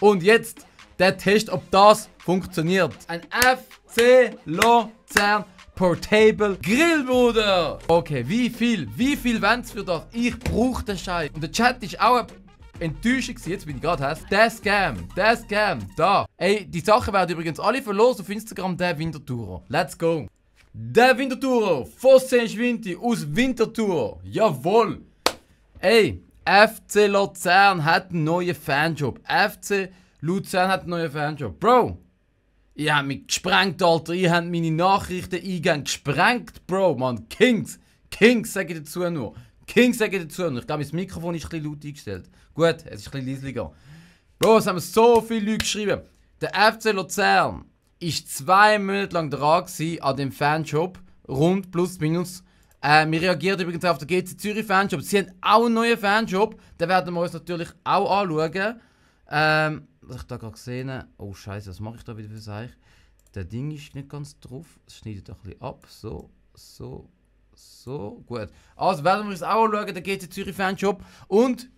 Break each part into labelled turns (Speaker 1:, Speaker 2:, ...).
Speaker 1: Und jetzt der Test, ob das funktioniert. Ein FC Luzern Portable Grillbude. Okay, wie viel? Wie viel wenn's für das? Ich brauche den Scheiß. Und der Chat ist auch enttäuscht gewesen. Jetzt bin ich gerade heiß. Der Scam, der Scam, da. Ey, die Sachen werden übrigens alle verlost auf Instagram, der Wintertourer. Let's go. Der Wintertourer, Fossen Schwinti aus Winterthur. Jawohl. Ey, FC Luzern hat einen neuen Fanjob. FC Luzern hat einen neuen Fanjob. Bro, ihr habt mich gesprengt, Alter. Ihr habt meine Nachrichten eingehend gesprengt, Bro. Mann, Kings. Kings sage ich dazu nur. Kings sage ich dazu nur. Ich glaube, mein Mikrofon ist ein bisschen laut eingestellt. Gut, es ist ein bisschen leisiger. Bro, es haben so viele Leute geschrieben. Der FC Luzern ist zwei Monate lang dran an dem Fanjob. Rund plus minus äh, wir reagieren übrigens auf den GC Zürich Fanshop. Sie haben auch einen neuen Fanshop. Den werden wir uns natürlich auch anschauen. Ähm, was ich da gerade gesehen habe. Oh Scheiße, was mache ich da wieder für euch? Der Ding ist nicht ganz drauf. Es schneidet ein bisschen ab. So, so, so. Gut. Also werden wir uns auch anschauen, den GC Zürich Fanshop. Und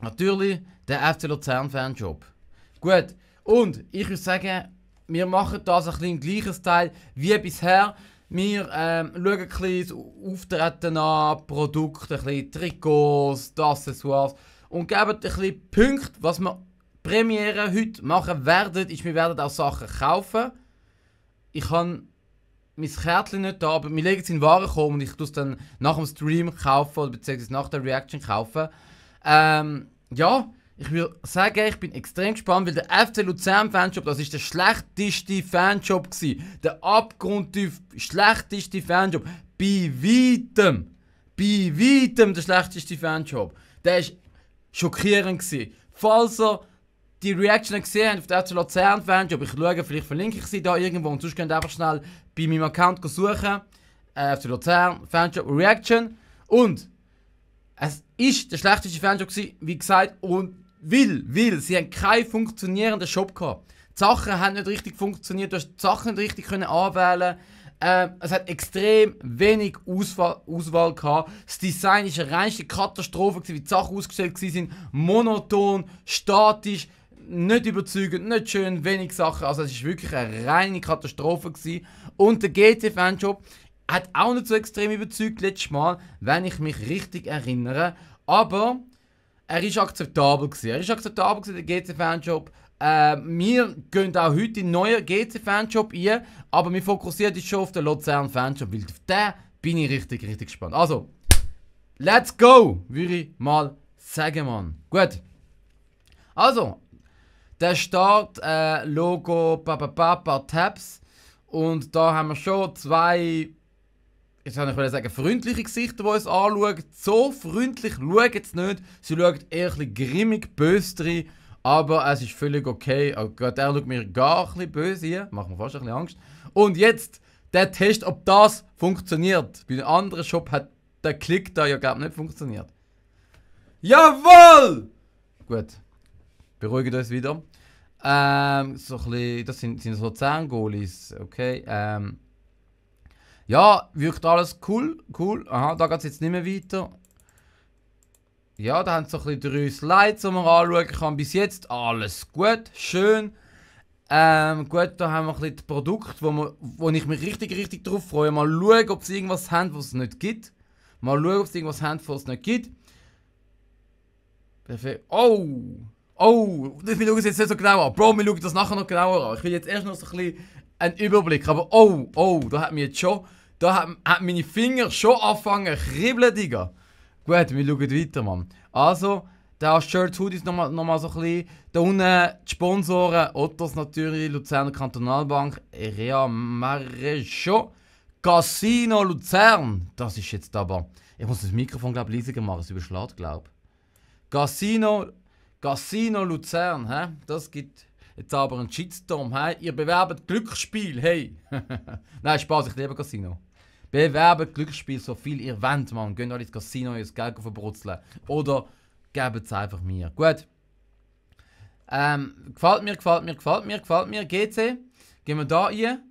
Speaker 1: natürlich den FC Luzern Fanshop. Gut. Und ich würde sagen, wir machen das ein bisschen im gleichen Teil wie bisher. Wir ähm, schauen ein bisschen Auftreten an, Produkte, ein bisschen Trikots, Accessoires und geben ein bisschen Punkte, was wir Premiere heute machen werden, ist, wir werden auch Sachen kaufen. Ich habe mein Kärtchen nicht da, aber wir legen es in Warenkorb und ich tue es dann nach dem Stream kaufen oder beziehungsweise nach der Reaction kaufen. Ähm, ja, ich würde sagen, ich bin extrem gespannt, weil der FC Luzern Fanshop, das ist der schlechteste Fanshop gewesen. Der abgrundtief schlechteste Fanshop. Bei weitem. Bei weitem der schlechteste Fanshop. Der ist schockierend gewesen. Falls ihr die Reaction gesehen habt auf der FC Luzern Fanshop, ich schaue, vielleicht verlinke ich sie da irgendwo und sonst könnt ihr einfach schnell bei meinem Account suchen. Äh, FC Luzern Fanshop Reaction. Und es ist der schlechteste Fanshop wie gesagt, und weil, weil, sie haben keinen funktionierenden Shop gehabt. Die Sachen haben nicht richtig funktioniert, du hast die Sachen nicht richtig können anwählen äh, es hat extrem wenig Auswahl, Auswahl gehabt. Das Design war eine reinste Katastrophe, gewesen, wie die Sachen ausgestellt waren. Monoton, statisch, nicht überzeugend, nicht schön, wenig Sachen. Also es war wirklich eine reine Katastrophe. Gewesen. Und der GT-Fanshop hat auch nicht so extrem überzeugt letztes Mal, wenn ich mich richtig erinnere. Aber er ist akzeptabel gewesen. Er ist akzeptabel gewesen, der GC Fanshop. Äh, wir gehen auch heute in einen neuen GC Fanshop ein, aber wir fokussieren uns schon auf den Luzern Fanshop, weil auf den bin ich richtig, richtig gespannt. Also, let's go, würde ich mal sagen, Mann. Gut. Also, der Start, äh, Logo, Papa Tabs. Und da haben wir schon zwei jetzt kann ich mal sagen, freundliche Gesichter, die uns anschauen. So freundlich schauen sie nicht. Sie schauen eher ein grimmig, böse rein. Aber es ist völlig okay. Auch oh gerade schaut mir gar ein bisschen böse hier. Macht mir fast ein bisschen Angst. Und jetzt der Test, ob das funktioniert. Bei einem anderen Shop hat der Klick da ja gar nicht funktioniert. Jawohl! Gut. Beruhigt euch wieder. Ähm, so ein bisschen, das sind, sind so 10 Goalies. Okay, ähm. Ja, wirkt alles cool, cool. Aha, da geht es jetzt nicht mehr weiter. Ja, da haben sie so ein bisschen drei Slides, die man anschauen kann. Bis jetzt alles gut, schön. Ähm, gut, da haben wir ein bisschen die Produkte, wo, wir, wo ich mich richtig, richtig drauf freue. Mal schauen, ob sie irgendwas haben, was es nicht gibt. Mal schauen, ob sie irgendwas haben, was es nicht gibt. Perfekt. Oh! Oh! Wir schauen es jetzt nicht so genau an. Bro, wir schauen das nachher noch genauer an. Ich will jetzt erst noch so ein bisschen einen Überblick. Aber oh, oh, da hat mir jetzt schon da hat, haben meine Finger schon angefangen zu kribbeln, Digga. Gut, wir schauen weiter, Mann. Also, da Shirt Hoodies nochmal noch mal so ein bisschen. Da unten die Sponsoren, Ottos natürlich, Luzerner Kantonalbank, Rea Marejo, Casino Luzern. Das ist jetzt aber... Ich muss das Mikrofon, glaube ich, leiser machen, es überschlägt, glaube ich. Casino... Casino Luzern, hä? Das gibt jetzt aber einen Shitstorm, hä? Ihr bewerbt Glücksspiel, hey! Nein, Spaß, ich liebe Casino. Bewerben Glücksspiel so viel ihr wollt, Mann. Geht alle ins Casino, ihr Geld verbrutzeln. Oder gebt es einfach mir. Gut. Ähm, gefällt mir, gefällt mir, gefällt mir, gefällt mir. GC. Gehen wir da rein.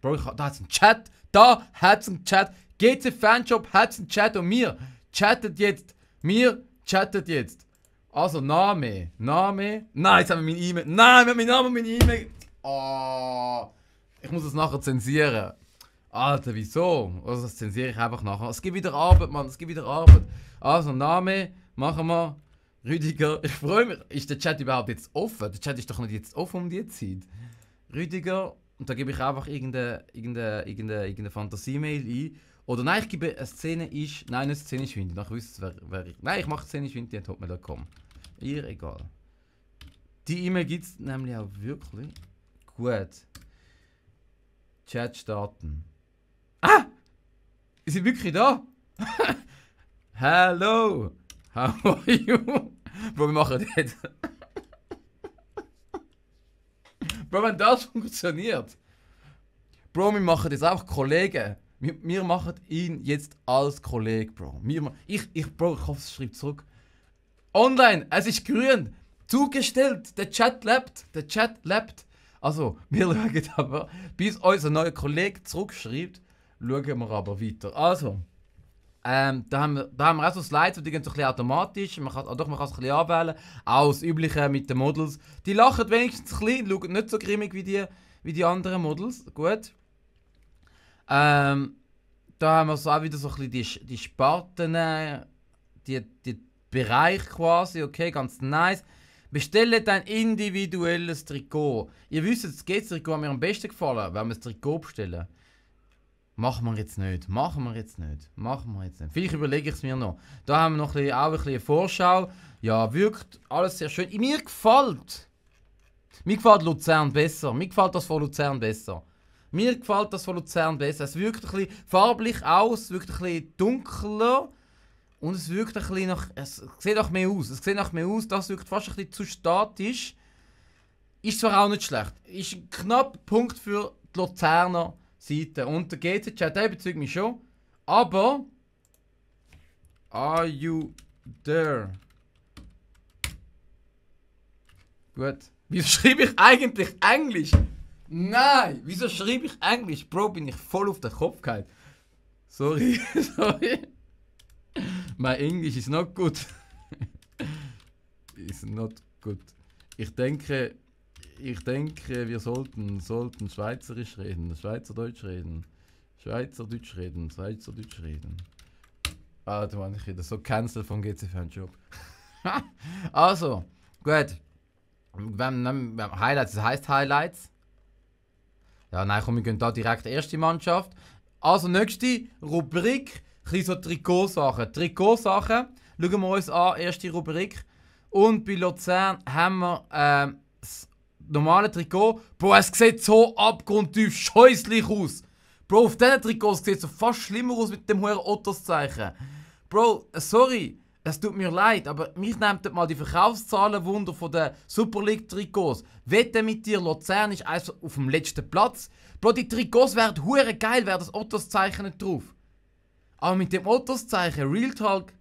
Speaker 1: Bro, ich, da hat es einen Chat. Da hat es einen Chat. GC Fanshop hat es einen Chat und mir. Chattet jetzt. Mir chattet jetzt. Also Name. Name. Nein, jetzt haben wir mein E-Mail. Nein, wir haben meinen Namen und meine E-Mail. Oh. Ich muss es nachher zensieren. Alter, wieso? Also das zensiere ich einfach nachher. Es gibt wieder Arbeit, Mann, es gibt wieder Arbeit. Also, Name, machen wir. Rüdiger, ich freue mich. Ist der Chat überhaupt jetzt offen? Der Chat ist doch nicht jetzt offen um die Zeit. Rüdiger, und da gebe ich einfach irgendeine, irgendeine, irgendeine, irgendeine Fantasie-Mail ein. Oder nein, ich gebe eine Szene ist. Nein, eine Szene ist Windy. Nach wisst wer, wer ich. Nein, ich mache Szene ist Windy da hotmail.com. Ihr egal. Die E-Mail gibt es nämlich auch wirklich. Gut. Chat starten. Ah! Ist sie wirklich da? Hello! How are you? Bro, wir machen das. Bro, wenn das funktioniert. Bro, wir machen das einfach Kollegen. Wir, wir, machen ihn jetzt als Kollege, Bro. Wir, ich, ich, Bro, ich hoffe, es schreibt zurück. Online, es ist grün. Zugestellt, der Chat lebt, der Chat lebt. Also, wir schauen aber, bis unser neuer Kollege zurückschreibt, schauen wir aber weiter. Also, ähm, da, haben wir, da haben wir auch so Slides, die gehen so ein bisschen automatisch. Man kann, doch, man kann es ein bisschen anwählen. Auch das Übliche mit den Models. Die lachen wenigstens ein bisschen, schauen nicht so grimmig wie die, wie die anderen Models. Gut. Ähm, da haben wir so auch wieder so ein bisschen die, die Sparten, äh, die, die Bereich quasi. Okay, ganz nice. Bestelle ein individuelles Trikot. Ihr wisst, das Gates-Trikot hat mir am besten gefallen, wenn wir das Trikot bestellen. Machen wir jetzt nicht. Machen wir jetzt nicht. Machen wir jetzt nicht. Vielleicht überlege ich es mir noch. Da haben wir noch ein bisschen, auch ein bisschen eine Vorschau. Ja, wirkt alles sehr schön. Mir gefällt. Mir gefällt Luzern besser. Mir gefällt das von Luzern besser. Mir gefällt das von Luzern besser. Es wirkt ein bisschen farblich aus, wirkt ein bisschen dunkler. Und es wirkt ein bisschen nach. Es sieht auch mehr aus. Es sieht nach mehr aus. Das wirkt fast ein bisschen zu statisch. Ist zwar auch nicht schlecht. Ist ein knapper Punkt für die Luzerner Seite. Und der GZ-Chat, der bezeugt mich schon. Aber. Are you there? Gut. Wieso schreibe ich eigentlich Englisch? Nein! Wieso schreibe ich Englisch? Bro, bin ich voll auf den Kopf gehalten. Sorry, sorry. My English is not good. is not good. Ich denke, ich denke, wir sollten, sollten Schweizerisch reden, Schweizerdeutsch reden. Schweizerdeutsch reden, Schweizerdeutsch reden. Ah, du Mann, ich wieder so cancel vom GCF fanshop also, gut. Wenn, Highlights, das heißt Highlights. Ja, nein, komm, wir gehen da direkt erste Mannschaft. Also, nächste Rubrik bisschen so Trikotsachen. Trikotsachen schauen wir uns an, erste Rubrik. Und bei Luzern haben wir äh, das normale Trikot. Bro, es sieht so abgrundtief scheußlich aus. Bro, auf diesen Trikots sieht es so fast schlimmer aus mit dem hohen Otterszeichen. Bro, sorry, es tut mir leid, aber mich nehmt mal die Verkaufszahlen Wunder von den Super League Trikots. Wette mit dir, Luzern ist also auf dem letzten Platz. Bro, die Trikots wären höher geil, wäre das Otterszeichen nicht drauf. Aber mit dem Ottoszeichen Real Talk,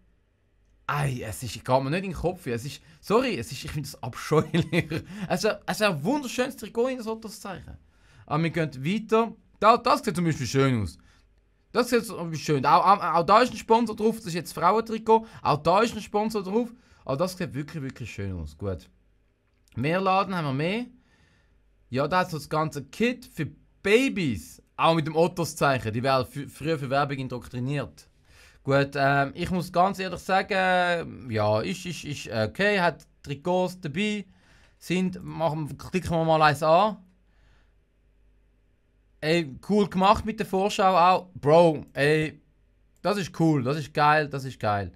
Speaker 1: ei, es ist, geht mir nicht in den Kopf. Es ist, sorry, es ist, ich finde das abscheulich. Es ist, ein, wunderschönes Trikot in das Ottoszeichen. Aber wir gehen weiter. Da, das sieht zum Beispiel schön aus. Das sieht zum Beispiel schön auch, auch, auch da ist ein Sponsor drauf, das ist jetzt Frauentrikot. Auch da ist ein Sponsor drauf. Aber das sieht wirklich, wirklich schön aus. Gut. Mehr Laden haben wir mehr. Ja, da hat so das ganze Kit für Babys. Auch mit dem Ottos-Zeichen, die werden früher für Werbung indoktriniert. Gut, ähm, ich muss ganz ehrlich sagen, ja, ist, ist, ist okay, hat Trikots dabei, sind, machen, klicken wir mal eins an. Ey, cool gemacht mit der Vorschau auch. Bro, ey, das ist cool, das ist geil, das ist geil.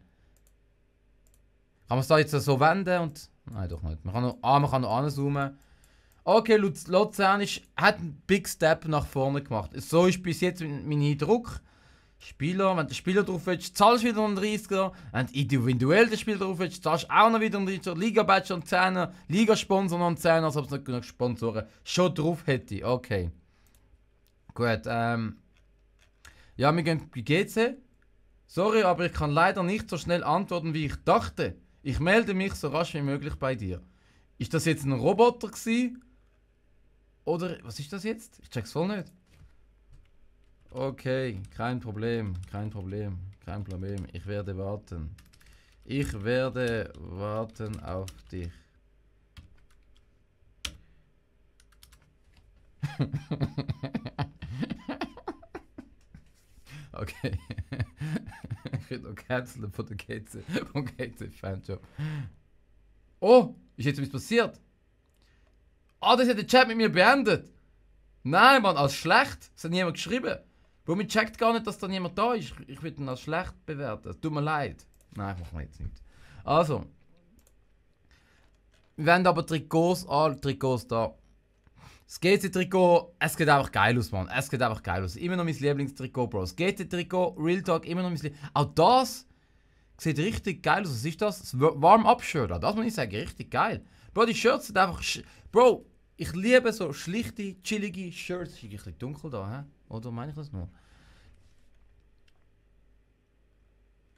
Speaker 1: Kann man es da jetzt so wenden und... Nein, doch nicht. Man kann noch, ah, man kann noch anzoomen okay, Luz Luzern hat einen Big Step nach vorne gemacht. So ist bis jetzt mein Eindruck. Spieler, wenn der Spieler drauf willst, zahlst du wieder einen 30er. Wenn du individuell den Spieler drauf willst, zahlst du auch noch wieder einen 30er. Liga-Badge und 10er, Liga-Sponsor und 10er, als ob es nicht genug Sponsoren schon drauf hätte. Okay. Gut, ähm. Ja, wir gehen bei GC. Sorry, aber ich kann leider nicht so schnell antworten, wie ich dachte. Ich melde mich so rasch wie möglich bei dir. Ist das jetzt ein Roboter gewesen? Oder was ist das jetzt? Ich check's voll nicht. Okay, kein Problem, kein Problem, kein Problem. Ich werde warten. Ich werde warten auf dich. okay. ich will noch canceln von der Gates, von Gates Fanshop. Oh, ist jetzt was passiert? Ah, das hat der Chat mit mir beendet. Nein, Mann, als schlecht. Das hat niemand geschrieben. Bro, man checkt gar nicht, dass da niemand da ist. Ich, würde ihn als schlecht bewerten. tut mir leid. Nein, ich mache mir jetzt nicht. Also. Wir wollen aber Trikots an. Trikots da. Das GT-Trikot, es geht einfach geil aus, Mann. Es geht einfach geil aus. Immer noch mein Lieblingstrikot, Bro. Das GT-Trikot, Real Talk, immer noch mein Lieblingstrikot. Auch das sieht richtig geil aus. Was ist das? Das Warm-Up-Shirt. Das muss ich sagen, richtig geil. Bro, die Shirts sind einfach. Bro, ich liebe so schlichte, chillige Shirts. Ist ein bisschen dunkel da, hä? Oder meine ich das nur?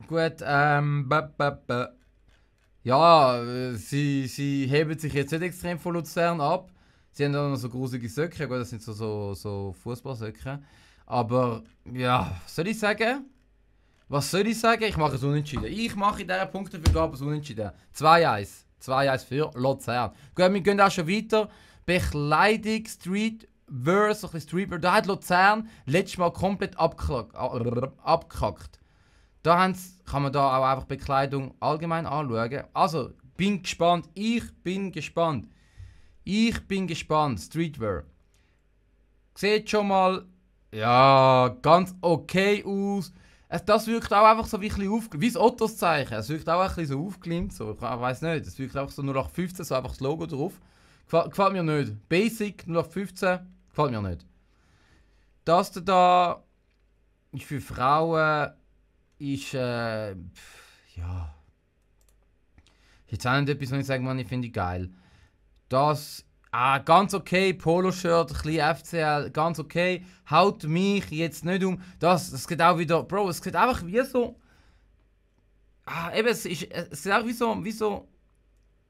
Speaker 1: Gut, ähm. B -b -b ja, äh, sie, sie heben sich jetzt nicht extrem von Luzern ab. Sie haben auch noch so grusige Söcke, gut, das sind so, so, so Fußballsöcke. Aber ja, soll ich sagen? Was soll ich sagen? Ich mache es unentschieden. Ich mache in dieser Punktevergabe es unentschieden. 2-1. 2-1 für Luzern. Gut, wir gehen auch schon weiter. Bekleidung, Street Verse, ein Streetwear. Da hat Luzern letztes Mal komplett abgekackt. Da haben's, kann man da auch einfach Bekleidung allgemein anschauen. Also, bin gespannt. Ich bin gespannt. Ich bin gespannt. Streetwear. Sieht schon mal, ja, ganz okay aus das wirkt auch einfach so wie ein bisschen wie das Ottos Zeichen. Es wirkt auch ein bisschen so aufgelimmt, so. ich weiß nicht. Es wirkt einfach so 0815, so einfach das Logo drauf. Gefällt, gefällt mir nicht. Basic 0815, gefällt mir nicht. Das da ist für Frauen ist, äh, pff, ja. Jetzt auch nicht etwas, was ich sage, man, ich finde geil. Das ah, ganz okay, Poloshirt, ein bisschen FCL, ganz okay, haut mich jetzt nicht um. Das, das geht auch wieder, Bro, es geht einfach wie so. Ah, eben, es, ist, es geht auch wie so, wie so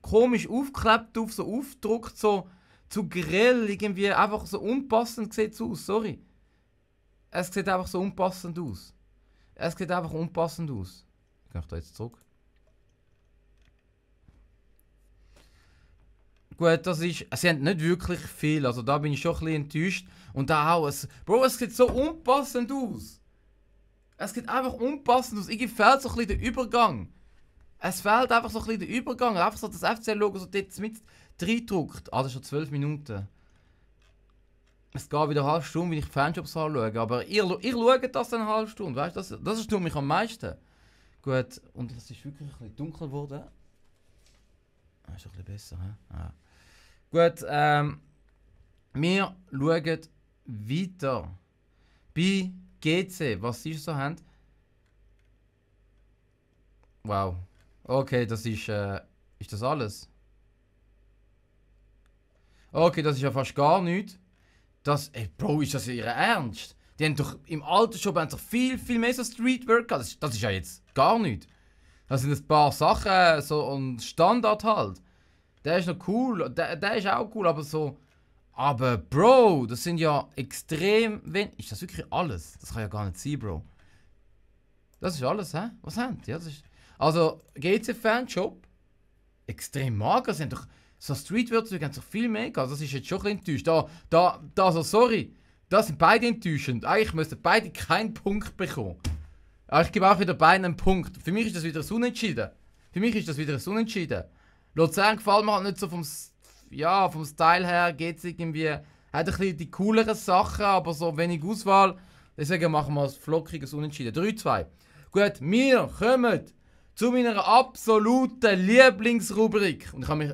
Speaker 1: komisch aufgeklebt auf, so aufgedruckt, so zu grill, irgendwie einfach so unpassend sieht es aus, sorry. Es sieht einfach so unpassend aus. Es sieht einfach unpassend aus. Ich gehe da jetzt zurück. Gut, das ist. Sie haben nicht wirklich viel. Also da bin ich schon ein bisschen enttäuscht. Und da auch. Es, Bro, es sieht so unpassend aus. Es sieht einfach unpassend aus. Irgendwie fehlt so ein bisschen der Übergang. Es fehlt einfach so ein bisschen der Übergang. Einfach so das FC-Logo so dort mit reindruckt. Ah, das ist schon 12 Minuten. Es geht wieder eine halbe Stunde, wenn ich die Fanshops anschaue. Aber ihr, ihr schaut das dann eine halbe Stunde. Weißt das, das ist mich am meisten. Gut, und es ist wirklich ein bisschen dunkel geworden. Das ah, ist ein bisschen besser, hä? Ah. Gut, ähm, wir schauen weiter. Bei GC, was sie so haben. Wow. Okay, das ist. Äh, ist das alles? Okay, das ist ja fast gar nichts. Das. Ey, Bro, ist das ihr Ernst? Die haben doch im alten Shop haben doch viel, viel mehr so Streetwork gehabt. Das, das, ist ja jetzt gar nichts. Das sind ein paar Sachen, äh, so ein Standard halt. Der ist noch cool, der, der ist auch cool, aber so... Aber Bro, das sind ja extrem wenig... Ist das wirklich alles? Das kann ja gar nicht sein, Bro. Das ist alles, hä? Was haben die? Ja, das ist also, GC-Fanshop, extrem mager. Sie doch... So Streetwear-Züge haben sich viel mehr gehabt. Das ist jetzt schon ein bisschen enttäuscht. Da, da, da, also sorry. Das sind beide enttäuschend. Eigentlich müssten beide keinen Punkt bekommen. Aber ich gebe auch wieder beiden einen Punkt. Für mich ist das wieder ein Unentschieden. Für mich ist das wieder ein Unentschieden. Luzern gefällt mir halt nicht so vom, ja, vom Style her, geht es irgendwie, hat ein bisschen die cooleren Sachen, aber so wenig Auswahl. Deswegen machen wir ein flockiges Unentschieden. 3-2. Gut, wir kommen zu meiner absoluten Lieblingsrubrik. Und ich mich,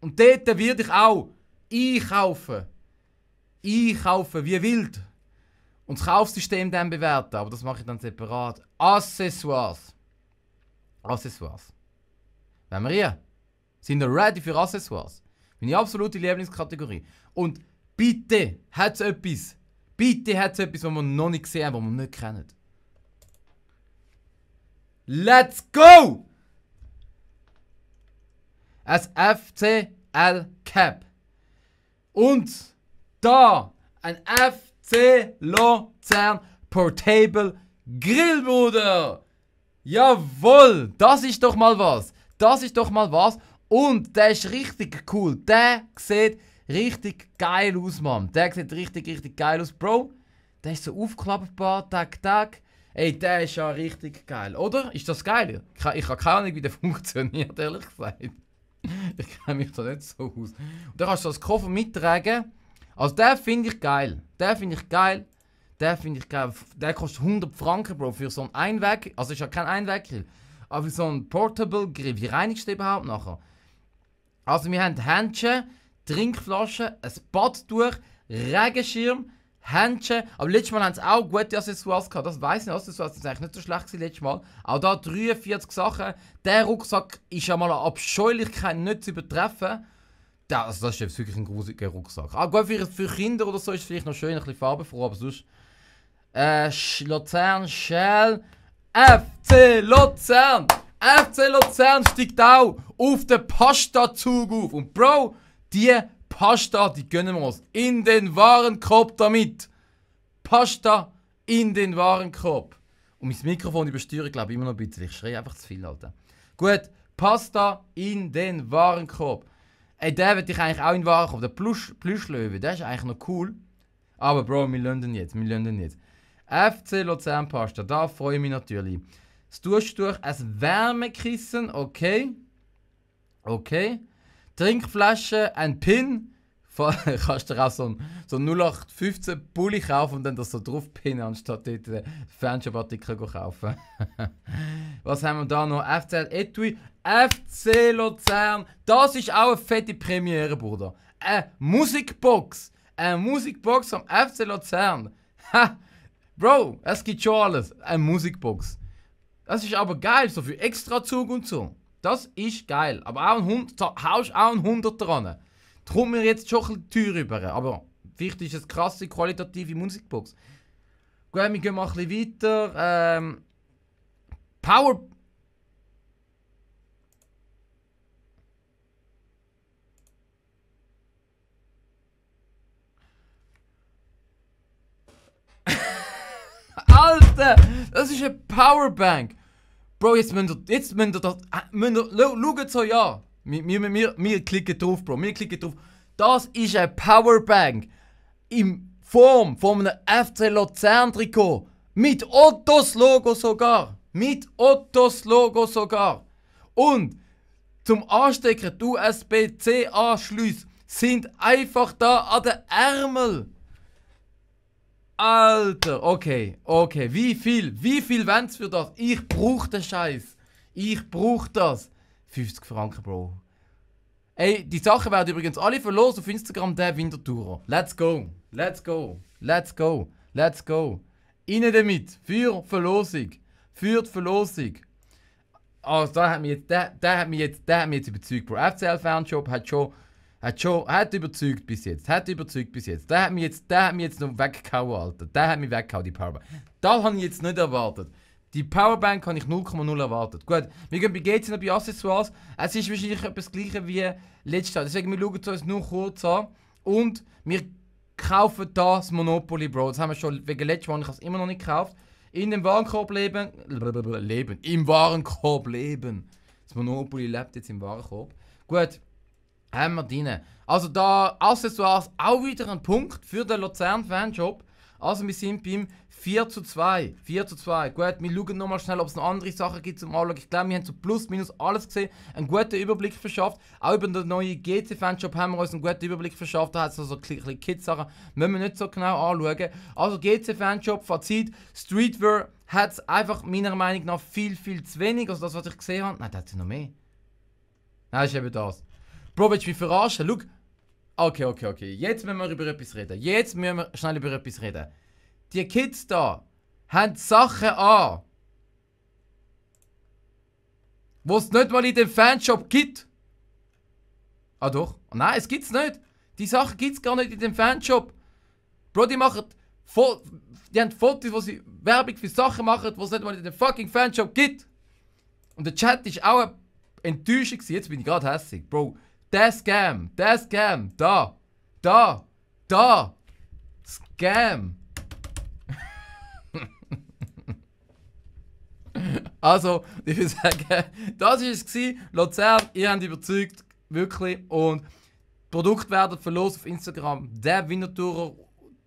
Speaker 1: und dort werde ich auch einkaufen. Einkaufen, wie wild. Und das Kaufsystem dann bewerten, aber das mache ich dann separat. Accessoires. Accessoires. Wenn wir hier. Sind ihr ready für Accessoires? Meine absolute Lieblingskategorie. Und bitte hat es etwas. Bitte hat es etwas, was wir noch nicht gesehen haben, was wir nicht kennen. Let's go! Ein FCL Cap. Und da ein FC Luzern Portable Grillbude. Jawohl, das ist doch mal was. Das ist doch mal was, und der ist richtig cool. Der sieht richtig geil aus, Mann. Der sieht richtig, richtig geil aus. Bro, der ist so aufklappbar, tak, tag. Ey, der ist ja richtig geil, oder? Ist das geil? Ich, ich habe keine Ahnung, wie der funktioniert, ehrlich gesagt. ich kenne mich da nicht so aus. Und da kannst du das Koffer mittragen. Also, der finde ich geil. Der finde ich geil. Der finde ich geil. Der kostet 100 Franken, Bro, für so einen Einweg. Also, ist ja kein Einweggrill. Aber für so einen Portable Grill. Wie reinigst du überhaupt nachher? Also wir haben Händchen, Trinkflaschen, ein Badtuch, Regenschirm, Händchen. Aber letztes Mal haben sie auch gute Accessoires gehabt. Das weiss ich nicht. Accessoires sind eigentlich nicht so schlecht gewesen letztes Mal. Auch da 43 Sachen. Der Rucksack ist ja mal eine Abscheulichkeit nicht zu übertreffen. Das, also, das ist jetzt wirklich ein grusiger Rucksack. Auch gut, für, für, Kinder oder so ist es vielleicht noch schön, ein bisschen farbenfroh, aber sonst. Äh, Luzern, Shell, FC Luzern! FC Luzern steigt auch auf den Pasta-Zug auf. Und Bro, die Pasta, die gönnen wir uns in den Warenkorb damit. Pasta in den Warenkorb. Und mein Mikrofon übersteuert, glaube ich, immer noch ein bisschen. Ich schreie einfach zu viel, Alter. Gut, Pasta in den Warenkorb. Ey, der wird ich eigentlich auch in den Warenkorb. Der Plüschlöwe, der ist eigentlich noch cool. Aber Bro, wir lernen jetzt, wir lernen jetzt. FC Luzern Pasta, da freue ich mich natürlich. Das tust du durch ein Wärmekissen, okay. Okay. Trinkflasche, ein Pin. kannst du auch so ein, so 0815 Pulli kaufen und dann das so pinnen, anstatt dort den fanshop zu kaufen. Was haben wir da noch? FC Etui, FC Luzern. Das ist auch eine fette Premiere, Bruder. Eine Musikbox. Eine Musikbox vom FC Luzern. Ha! Bro, es gibt schon alles. Eine Musikbox. Das ist aber geil, so für Extrazug und so. Das ist geil. Aber auch ein Hund, haust auch ein 100 dran. Kommt mir jetzt schon ein bisschen teuer rüber. Aber vielleicht ist es krasse, qualitative Musikbox. Gut, wir gehen mal ein bisschen weiter. Ähm, Power, Alter, das ist eine Powerbank. Bro, jetzt müsst ihr, jetzt müsst ihr das, äh, müsst ihr, schaut es euch Wir, wir, wir, wir klicken drauf, Bro, wir klicken drauf. Das ist eine Powerbank. In Form von einem FC Luzern Trikot. Mit Ottos Logo sogar. Mit Ottos Logo sogar. Und zum Anstecken, die USB-C-Anschlüsse sind einfach da an den Ärmel. Alter, okay, okay. Wie viel? Wie viel wenn's für das? Ich brauch den Scheiß. Ich brauch das. 50 Franken, Bro. Ey, die Sachen werden übrigens alle verlost auf Instagram der Wintertourer. Let's go. Let's go. Let's go. Let's go. Innen damit. Für Verlosung. Für die Verlosung. Also, da hat mich jetzt, der, der hat mich jetzt, der hat mich jetzt überzeugt, Bro. FCL Fanshop hat schon hat schon, hat überzeugt bis jetzt, hat überzeugt bis jetzt. Der hat mich jetzt, der hat mich jetzt noch weggehauen, Alter. Der hat mich weggehauen, die Powerbank. Das habe ich jetzt nicht erwartet. Die Powerbank habe ich 0,0 erwartet. Gut, wir gehen bei GC noch bei Accessoires. Es ist wahrscheinlich etwas Gleiches wie letztes Jahr. Deswegen, wir schauen es uns nur kurz an. Und wir kaufen das Monopoly, Bro. Das haben wir schon wegen letztes Mal, ich habe es immer noch nicht gekauft. In dem Warenkorb leben. Leben. Im Warenkorb leben. Das Monopoly lebt jetzt im Warenkorb. Gut haben wir drin. Also da Accessoires auch wieder ein Punkt für den Luzern Fanshop. Also wir sind beim 4 zu 2. 4 zu 2. Gut, wir schauen nochmal schnell, ob es noch andere Sachen gibt zum Anschauen. Ich glaube, wir haben so plus, minus alles gesehen, einen guten Überblick verschafft. Auch über den neuen GC-Fanshop haben wir uns einen guten Überblick verschafft. Da hat es noch so ein bisschen Kids-Sachen, müssen wir nicht so genau anschauen. Also GC-Fanshop, Fazit, Streetwear hat es einfach meiner Meinung nach viel, viel zu wenig. Also das, was ich gesehen habe, nein, da hat sie noch mehr. Nein, ist eben das. Bro, willst du mich verarschen? Schau. Okay, okay, okay. Jetzt müssen wir über etwas reden. Jetzt müssen wir schnell über etwas reden. Die Kids da haben Sachen an, wo es nicht mal in dem Fanshop gibt. Ah doch? Nein, es gibt's nicht. Die Sachen gibt es gar nicht in dem Fanshop. Bro, die machen Fo die haben Fotos, wo sie Werbung für Sachen machen, die es nicht mal in dem fucking Fanshop gibt. Und der Chat war auch eine Jetzt bin ich gerade hässlich. Bro, der Scam, der Scam, da, da, da. Scam. also, ich würde sagen, das war es. Luzern, ihr habt überzeugt, wirklich. Und Produkte werden verlost auf Instagram. Der Winnertourer,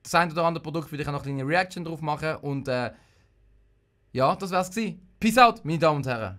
Speaker 1: das ein oder andere Produkt, würde ich auch noch eine kleine Reaction drauf machen. Und äh, ja, das war es. Peace out, meine Damen und Herren.